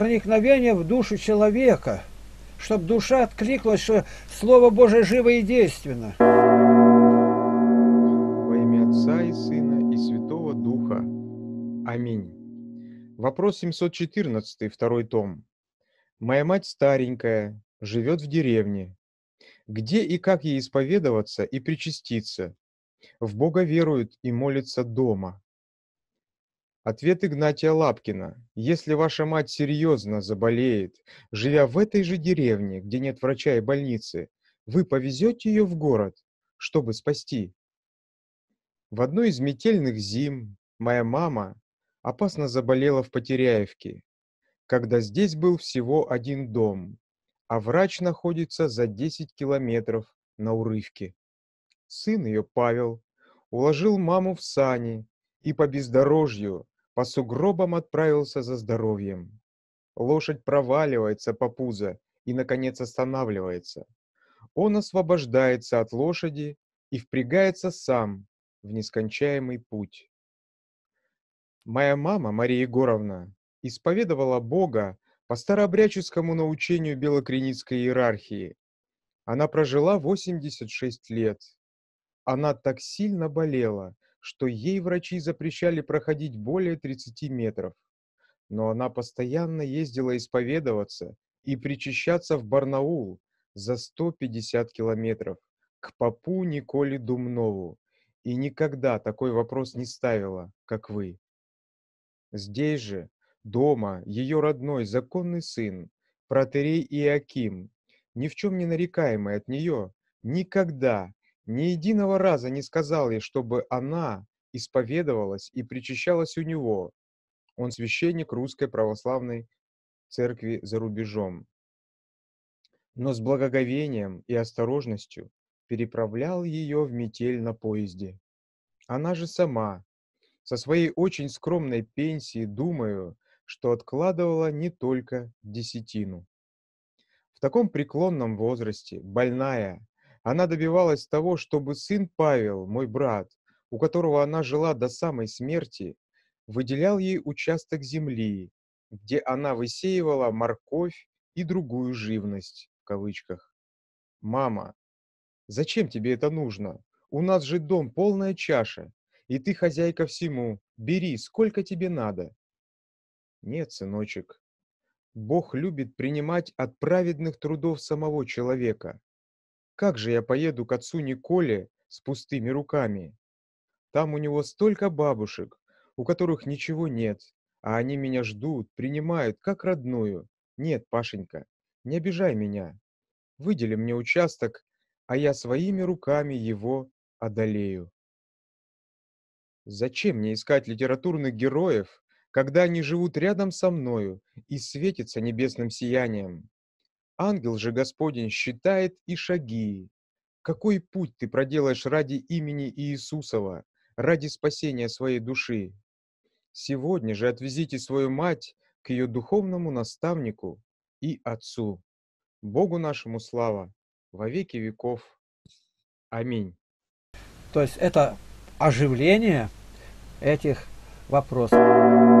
проникновение в душу человека, чтобы душа откликнулась, что Слово Божие живо и действенно. Во имя Отца и Сына и Святого Духа. Аминь. Вопрос 714, второй том. Моя мать старенькая, живет в деревне. Где и как ей исповедоваться и причаститься? В Бога веруют и молятся дома. Ответ Игнатия Лапкина. Если ваша мать серьезно заболеет, живя в этой же деревне, где нет врача и больницы, вы повезете ее в город, чтобы спасти. В одну из метельных зим моя мама опасно заболела в Потеряевке, когда здесь был всего один дом, а врач находится за 10 километров на урывке. Сын ее, Павел, уложил маму в сани и по бездорожью по сугробам отправился за здоровьем. Лошадь проваливается по пузо и, наконец, останавливается. Он освобождается от лошади и впрягается сам в нескончаемый путь. Моя мама, Мария Егоровна, исповедовала Бога по старообрядческому научению белокреницкой иерархии. Она прожила 86 лет. Она так сильно болела – что ей врачи запрещали проходить более 30 метров. Но она постоянно ездила исповедоваться и причащаться в Барнаул за 150 километров к папу Николе Думнову и никогда такой вопрос не ставила, как вы. Здесь же, дома, ее родной законный сын, протерей Иаким, ни в чем не нарекаемый от нее, никогда ни единого раза не сказал ей, чтобы она исповедовалась и причащалась у него. Он священник русской православной церкви за рубежом. Но с благоговением и осторожностью переправлял ее в метель на поезде. Она же сама, со своей очень скромной пенсии, думаю, что откладывала не только десятину. В таком преклонном возрасте, больная, она добивалась того, чтобы сын Павел, мой брат, у которого она жила до самой смерти, выделял ей участок земли, где она высеивала морковь и другую живность, в кавычках. «Мама, зачем тебе это нужно? У нас же дом полная чаша, и ты хозяйка всему. Бери, сколько тебе надо». «Нет, сыночек, Бог любит принимать от праведных трудов самого человека. Как же я поеду к отцу Николе с пустыми руками? Там у него столько бабушек, у которых ничего нет, а они меня ждут, принимают, как родную. Нет, Пашенька, не обижай меня. Выдели мне участок, а я своими руками его одолею. Зачем мне искать литературных героев, когда они живут рядом со мною и светятся небесным сиянием? Ангел же Господень считает и шаги. Какой путь ты проделаешь ради имени Иисусова, ради спасения своей души? Сегодня же отвезите свою мать к ее духовному наставнику и отцу. Богу нашему слава во веки веков. Аминь. То есть это оживление этих вопросов.